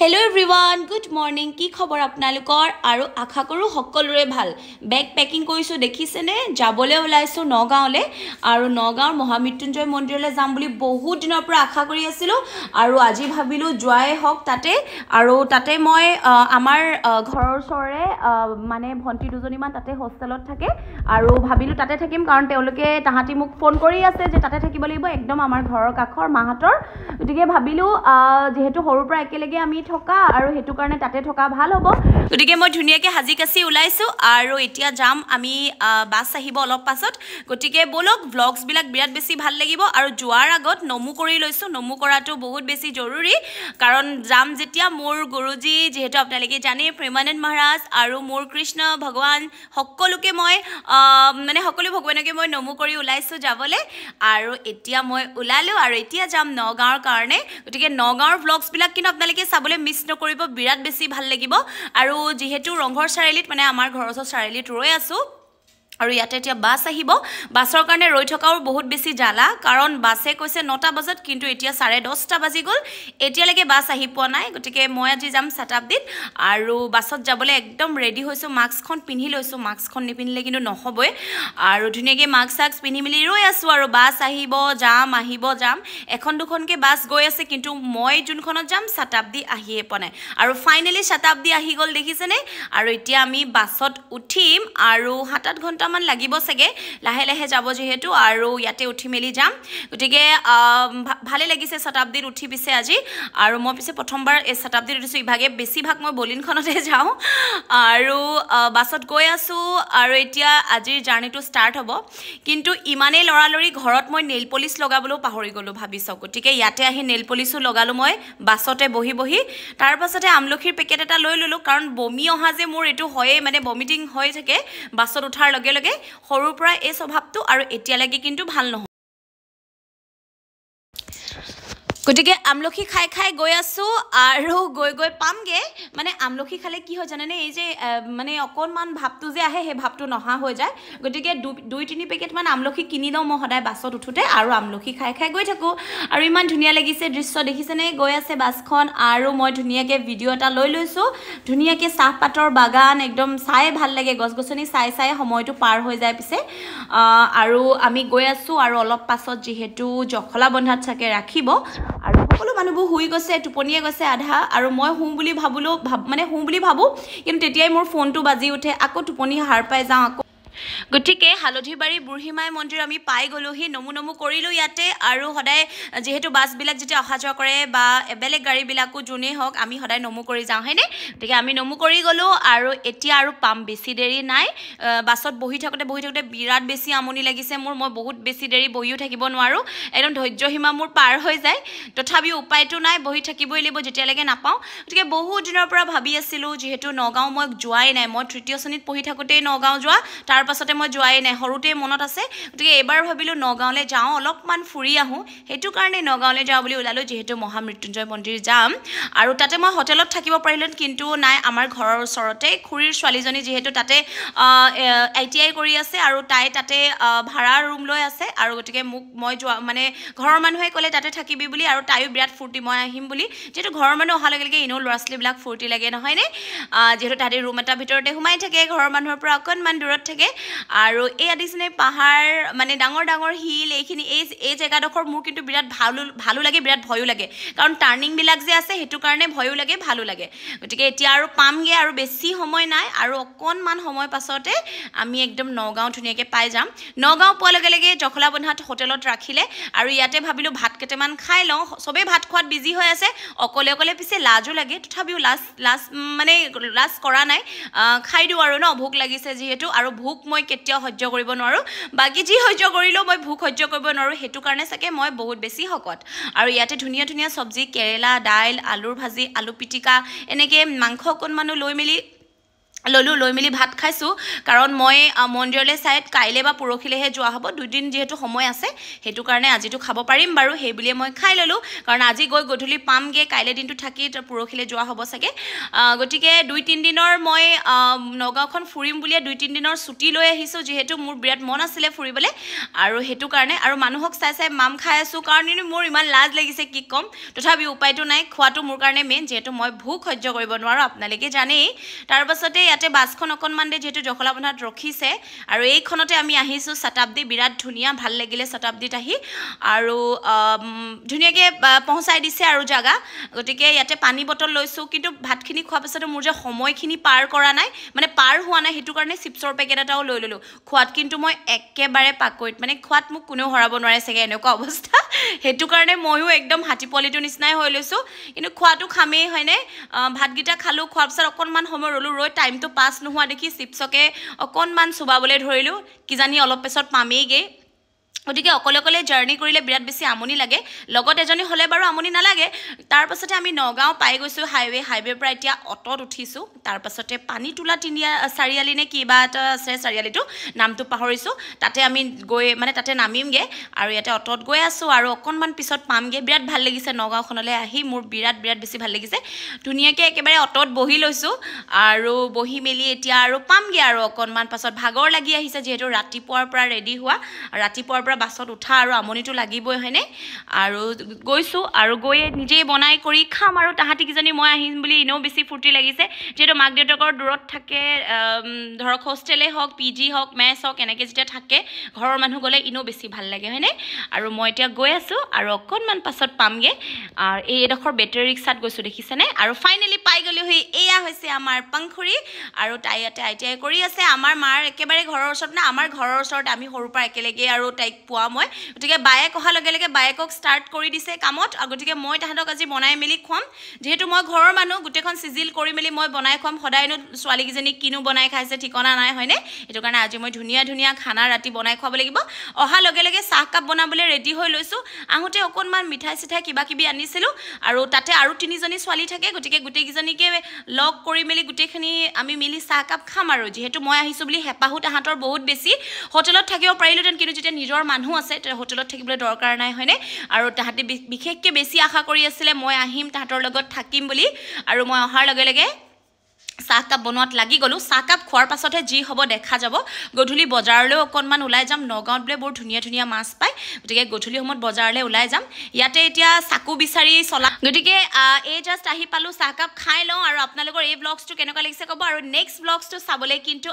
hello' everyone good morning কি খবৰ আপোনালোকৰ আৰু আশা কৰোঁ সকলোৰে ভাল বেগ পেকিং কৰিছোঁ দেখিছেনে যাবলৈ ওলাইছোঁ নগাঁৱলৈ আৰু নগাঁৱৰ মহামৃত্যুঞ্জয় মন্দিৰলৈ যাম বুলি বহুত দিনৰ পৰা আশা কৰি আছিলোঁ আৰু আজি ভাবিলোঁ যোৱাই হওক তাতে আৰু তাতে মই আমাৰ ঘৰৰ ওচৰৰে মানে ভণ্টি দুজনীমান তাতে হোষ্টেলত থাকে আৰু ভাবিলোঁ তাতে থাকিম কাৰণ তেওঁলোকে তাহাঁতি মোক ফোন কৰি আছে যে তাতে থাকিব লাগিব একদম আমাৰ ঘৰৰ কাষৰ মাহঁতৰ গতিকে ভাবিলোঁ যিহেতু সৰুৰ পৰা একেলগে আমি থকা আৰু সেইটো কাৰণে তাতে থকা ভাল হ'ব গতিকে মই ধুনীয়াকৈ হাজি কাচি ওলাইছোঁ আৰু এতিয়া যাম আমি বাছ আহিব অলপ পাছত গতিকে ব'লক ব্লগছবিলাক বিৰাট বেছি ভাল লাগিব আৰু যোৱাৰ আগত নমু কৰি লৈছোঁ নমু কৰাটো বহুত বেছি জৰুৰী কাৰণ যাম যেতিয়া মোৰ গুৰুজী যিহেতু আপোনালোকে জানেই প্ৰেমানন্দ মহাৰাজ আৰু মোৰ কৃষ্ণ ভগৱান সকলোকে মই মানে সকলো ভগৱানকে মই নমু কৰি ওলাইছোঁ যাবলৈ আৰু এতিয়া মই ওলালোঁ আৰু এতিয়া যাম নগাঁৱৰ কাৰণে গতিকে নগাঁৱৰ ব্লগছবিলাক কিন্তু আপোনালোকে চাবলৈ নহ'লে মিছ নকৰিব বিৰাট বেছি ভাল লাগিব আৰু যিহেতু ৰংঘৰ চাৰিআলিত মানে আমাৰ ঘৰৰ ওচৰ চাৰিআলিত ৰৈ আছোঁ আৰু ইয়াতে এতিয়া বাছ আহিব বাছৰ কাৰণে ৰৈ থকাও বহুত বেছি জ্বালা কাৰণ বাছে কৈছে নটা বজাত কিন্তু এতিয়া চাৰে দহটা বাজি গ'ল এতিয়ালৈকে বাছ আহি পোৱা নাই গতিকে মই আজি যাম শ্বাটাব্দিত আৰু বাছত যাবলৈ একদম ৰেডি হৈছোঁ মাস্কখন পিন্ধি লৈছোঁ মাস্কখন নিপিন্ধিলে কিন্তু নহ'বই আৰু ধুনীয়াকৈ মাস্ক চাস্ক পিন্ধি মেলি ৰৈ আছোঁ আৰু বাছ আহিব যাম আহিব যাম এখন দুখনকৈ বাছ গৈ আছে কিন্তু মই যোনখনত যাম শ্বাটাব্দি আহিয়ে পোৱা নাই আৰু ফাইনেলি শ্বাটাব্দি আহি গ'ল দেখিছেনে আৰু এতিয়া আমি বাছত উঠিম আৰু সাত আঠ ঘণ্টা ঘণ্টামান লাগিব চাগে লাহে লাহে যাব যিহেতু আৰু ইয়াতে উঠি মেলি যাম গতিকে ভালেই লাগিছে শতাব্দীত উঠি পিছে আজি আৰু মই পিছে প্ৰথমবাৰ এই শতাব্দীত উঠিছোঁ ইভাগে বেছিভাগ মই বলিনখনতে যাওঁ আৰু বাছত গৈ আছোঁ আৰু এতিয়া আজিৰ জাৰ্ণিটো ষ্টাৰ্ট হ'ব কিন্তু ইমানেই লৰালৰি ঘৰত মই নেইল পলিচ লগাবলৈও পাহৰি গ'লোঁ ভাবি চাওক গতিকে ইয়াতে আহি নেইল পলিচো লগালোঁ মই বাছতে বহি বহি তাৰপাছতে আমলখিৰ পেকেট এটা লৈ ল'লোঁ কাৰণ বমি অহা যে মোৰ এইটো হয়েই মানে বমিটিং হৈ থাকে বাছত উঠাৰ লগে লগে একেলগে সৰুৰ পৰা এই স্বভাৱটো আৰু এতিয়ালৈকে কিন্তু ভাল নহয় গতিকে আমলখি খাই খাই গৈ আছোঁ আৰু গৈ গৈ পামগৈ মানে আমলখি খালে কি হয় জানেনে এই যে মানে অকণমান ভাপটো যে আহে সেই ভাপটো নহা হৈ যায় গতিকে দুই তিনি পেকেটমান আমলখি কিনি লওঁ মই সদায় বাছত উঠোঁতে আৰু আমলখি খাই খাই গৈ থাকোঁ আৰু ইমান ধুনীয়া লাগিছে দৃশ্য দেখিছেনে গৈ আছে বাছখন আৰু মই ধুনীয়াকৈ ভিডিঅ' এটা লৈ লৈছোঁ ধুনীয়াকৈ চাহপাতৰ বাগান একদম চাই ভাল লাগে গছ গছনি চাই চাই সময়টো পাৰ হৈ যায় পিছে আৰু আমি গৈ আছোঁ আৰু অলপ পাছত যিহেতু জখলা বন্ধাত চাগে ৰাখিব আৰু সকলো মানুহবোৰ শুই গৈছে টোপনিয়ে গৈছে আধা আৰু মই শুওঁ বুলি ভাবিলেও ভাব মানে শুওঁ বুলি ভাবোঁ কিন্তু তেতিয়াই মোৰ ফোনটো বাজি উঠে আকৌ টোপনি সাৰ পাই যাওঁ আকৌ গতিকে হালধিবাৰী বুঢ়ীমাই মন্দিৰ আমি পাই গ'লোহি নমু নমু কৰিলোঁ ইয়াতে আৰু সদায় যিহেতু বাছবিলাক যেতিয়া অহা যোৱা কৰে বা বেলেগ গাড়ীবিলাকো যোনেই হওক আমি সদায় নমু কৰি যাওঁ হয়নে গতিকে আমি নমু কৰি গ'লোঁ আৰু এতিয়া আৰু পাম বেছি দেৰি নাই বাছত বহি থাকোঁতে বহি থাকোঁতে বিৰাট বেছি আমনি লাগিছে মোৰ মই বহুত বেছি দেৰি বহিও থাকিব নোৱাৰোঁ একদম সীমা মোৰ পাৰ হৈ যায় তথাপিও উপায়টো নাই বহি থাকিবই লাগিব যেতিয়ালৈকে নাপাওঁ গতিকে বহুত দিনৰ পৰা ভাবি আছিলোঁ যিহেতু নগাঁও মই যোৱাই নাই মই তৃতীয় শ্ৰেণীত পঢ়ি থাকোঁতেই নগাঁও যোৱা তাৰ তাৰ পাছতে মই যোৱাই নাই সৰুতেই মনত আছে গতিকে এইবাৰ ভাবিলোঁ নগাঁৱলৈ যাওঁ অলপমান ফুৰি আহোঁ সেইটো কাৰণে নগাঁৱলৈ যাওঁ বুলি ওলালোঁ যিহেতু মহামৃত্যুঞ্জয় মন্দিৰ যাম আৰু তাতে মই হোটেলত থাকিব পাৰিলোঁ কিন্তু নাই আমাৰ ঘৰৰ ওচৰতে খুৰীৰ ছোৱালীজনী যিহেতু তাতে আই টি আই কৰি আছে আৰু তাই তাতে ভাড়াৰ ৰুম লৈ আছে আৰু গতিকে মোক মই যোৱা মানে ঘৰৰ মানুহে ক'লে তাতে থাকিবি বুলি আৰু তাইও বিৰাট ফূৰ্তি মই আহিম বুলি যিহেতু ঘৰৰ মানুহ অহাৰ লগে লগে এনেও ল'ৰা ছোৱালীবিলাক ফূৰ্তি লাগে নহয়নে যিহেতু তাহাঁতি ৰুম এটাৰ ভিতৰতে সোমাই থাকে ঘৰৰ মানুহৰ পৰা অকণমান দূৰত থাকে আৰু এই আদিচিনে পাহাৰ মানে ডাঙৰ ডাঙৰ হিল এইখিনি এই এই জেগাডোখৰ মোৰ কিন্তু বিৰাট ভালো ভালো লাগে বিৰাট ভয়ো লাগে কাৰণ টাৰ্ণিংবিলাক যে আছে সেইটো কাৰণে ভয়ো লাগে ভালো লাগে গতিকে এতিয়া আৰু পামগৈ আৰু বেছি সময় নাই আৰু অকণমান সময় পাছতে আমি একদম নগাঁও ধুনীয়াকৈ পাই যাম নগাঁও পোৱাৰ লগে লগে জখলাবন্ধাত হোটেলত ৰাখিলে আৰু ইয়াতে ভাবিলোঁ ভাত কেইটামান খাই লওঁ চবেই ভাত খোৱাত বিজি হৈ আছে অকলে অকলে পিছে লাজো লাগে তথাপিও লাজ লাজ মানে লাজ কৰা নাই খাই দিওঁ আৰু ন ভোক লাগিছে যিহেতু আৰু ভোক মই কেতিয়াও সহ্য কৰিব নোৱাৰোঁ বাকী যি সহ্য কৰিলেও মই ভোক সহ্য কৰিব নোৱাৰোঁ সেইটো কাৰণে চাগে মই বহুত বেছি শকত আৰু ইয়াতে ধুনীয়া ধুনীয়া চব্জি কেৰেলা দাইল আলুৰ ভাজি আলু পিটিকা এনেকৈ মাংস অকণমানো লৈ মেলি ললোঁ লৈ মেলি ভাত খাইছোঁ কাৰণ মই মন্দিৰলৈ চাই কাইলৈ বা পৰহিলৈহে যোৱা হ'ব দুদিন যিহেতু সময় আছে সেইটো কাৰণে আজিতো খাব পাৰিম বাৰু সেই বুলিয়ে মই খাই ল'লোঁ কাৰণ আজি গৈ গধূলি পামগৈ কাইলৈ দিনটো থাকি পৰহিলৈ যোৱা হ'ব চাগে গতিকে দুই তিনিদিনৰ মই নগাঁওখন ফুৰিম বুলিয়ে দুই তিনিদিনৰ ছুটী লৈ আহিছোঁ যিহেতু মোৰ বিৰাট মন আছিলে ফুৰিবলৈ আৰু সেইটো কাৰণে আৰু মানুহক চাই চাই মাম খাই আছোঁ কাৰণ এনেই মোৰ ইমান লাজ লাগিছে কি ক'ম তথাপিও উপায়টো নাই খোৱাটো মোৰ কাৰণে মেইন যিহেতু মই ভোক সহ্য কৰিব নোৱাৰোঁ আপোনালোকে জানেই তাৰপাছতে ইয়াতে বাছখন অকণমান দেৰি যিহেতু জখলাবন্ধাত ৰখিছে আৰু এইখনতে আমি আহিছোঁ শতাব্দী বিৰাট ধুনীয়া ভাল লাগিলে শতাব্দীত আহি আৰু ধুনীয়াকৈ পহুচাই দিছে আৰু জাগা গতিকে ইয়াতে পানী বটল লৈছোঁ কিন্তু ভাতখিনি খোৱাৰ পিছতো মোৰ যে সময়খিনি পাৰ কৰা নাই মানে পাৰ হোৱা নাই সেইটো কাৰণে চিপ্ছৰ পেকেট এটাও লৈ ল'লোঁ খোৱাত কিন্তু মই একেবাৰে পাকৈত মানে খোৱাত মোক কোনেও হৰাব নোৱাৰে চাগে এনেকুৱা অৱস্থা সেইটো কাৰণে ময়ো একদম হাতী পোৱালিটোৰ নিচিনাই হৈ লৈছোঁ কিন্তু খোৱাটো খামেই হয়নে ভাতকেইটা খালোঁ খোৱাৰ পিছত অকণমান সময় ৰ'লোঁ ৰৈ টাইম টাইমটো পাছ নোহোৱা দেখি চিপ্ছকে অকণমান চুবাবলৈ ধৰিলোঁ কিজানি অলপ পিছত পামেইগৈ গতিকে অকলে অকলে জাৰ্ণি কৰিলে বিৰাট বেছি আমনি লাগে লগত এজনী হ'লে বাৰু আমনি নালাগে তাৰপাছতে আমি নগাঁও পাই গৈছোঁ হাইৱে হাইৱেৰ পৰা এতিয়া অ'টত উঠিছোঁ তাৰপাছতে পানী তোলা তিনিয়া চাৰিআলি নে কিবা এটা আছে চাৰিআলিটো নামটো পাহৰিছোঁ তাতে আমি গৈ মানে তাতে নামিমগৈ আৰু ইয়াতে অ'টত গৈ আছোঁ আৰু অকণমান পিছত পামগৈ বিৰাট ভাল লাগিছে নগাঁওখনলৈ আহি মোৰ বিৰাট বিৰাট বেছি ভাল লাগিছে ধুনীয়াকৈ একেবাৰে অ'টত বহি লৈছোঁ আৰু বহি মেলি এতিয়া আৰু পামগৈ আৰু অকণমান পাছত ভাগৰ লাগি আহিছে যিহেতু ৰাতিপুৱাৰ পৰা ৰেডি হোৱা ৰাতিপুৱাৰ পৰা পৰা বাছত উঠা আৰু আমনিটো লাগিবই হয়নে আৰু গৈছোঁ আৰু গৈয়ে নিজেই বনাই কৰি খাম আৰু তাহাঁতি কিজানি মই আহিম বুলি এনেও বেছি ফূৰ্তি লাগিছে যিহেতু মাক দেউতাকৰ দূৰত থাকে ধৰক হোষ্টেলেই হওক পি জি হওক মেছ হওক এনেকৈ যেতিয়া থাকে ঘৰৰ মানুহ গ'লে এনেও বেছি ভাল লাগে হয়নে আৰু মই এতিয়া গৈ আছোঁ আৰু অকণমান পাছত পামগৈ আৰু এইডোখৰ বেটেৰী ৰিক্সাত গৈছোঁ দেখিছেনে আৰু ফাইনেলি চাই গ'লোহি এয়া হৈছে আমাৰ পাংখুৰি আৰু তাই ইয়াতে আই টি আই কৰি আছে আমাৰ মাৰ একেবাৰে ঘৰৰ ওচৰত না আমাৰ ঘৰৰ ওচৰত আমি সৰুৰ পৰা একেলগে আৰু তাইক পোৱা মই গতিকে বায়েক অহাৰ লগে লগে বায়েকক ষ্টাৰ্ট কৰি দিছে কামত গতিকে মই তাহাঁতক আজি বনাই মেলি খুৱাম যিহেতু মই ঘৰৰ মানুহ গোটেইখন চিজিল কৰি মেলি মই বনাই খুৱাম সদায়নো ছোৱালীকেইজনীক কিনো বনাই খাইছে ঠিকনা নাই হয়নে সেইটো কাৰণে আজি মই ধুনীয়া ধুনীয়া খানা ৰাতি বনাই খুৱাব লাগিব অহাৰ লগে লগে চাহকাপ বনাবলৈ ৰেডি হৈ লৈছোঁ আহোঁতে অকণমান মিঠাই চিঠাই কিবা কিবি আনিছিলোঁ আৰু তাতে আৰু তিনিজনী ছোৱালী থাকে গতিকে গোটেইকেইজনী তেনেকৈ লগ কৰি মেলি গোটেইখিনি আমি মিলি চাহকাপ খাম আৰু যিহেতু মই আহিছোঁ বুলি হেঁপাহো তাহাঁতৰ বহুত বেছি হোটেলত থাকিব পাৰিলোহেঁতেন কিন্তু যেতিয়া নিজৰ মানুহ আছে তেতিয়া হোটেলত থাকিবলৈ দৰকাৰ নাই হয়নে আৰু তাহাঁতি বিশেষকৈ বেছি আশা কৰি আছিলে মই আহিম তাহাঁতৰ লগত থাকিম বুলি আৰু মই অহাৰ লগে লগে চাহকাপ বনোৱাত লাগি গ'লোঁ চাহকাপ খোৱাৰ পাছতহে যি হ'ব দেখা যাব গধূলি বজাৰলৈ অকণমান ওলাই যাম নগাঁৱত বোলে বৰ ধুনীয়া ধুনীয়া মাছ পায় গতিকে গধূলি সময়ত বজাৰলৈ ওলাই যাম ইয়াতে এতিয়া চাকু বিচাৰি চলা গতিকে এই জাষ্ট আহি পালোঁ চাহকাপ খাই লওঁ আৰু আপোনালোকৰ এই ব্লগছটো কেনেকুৱা লাগিছে ক'ব আৰু নেক্সট ব্লগছটো চাবলৈ কিন্তু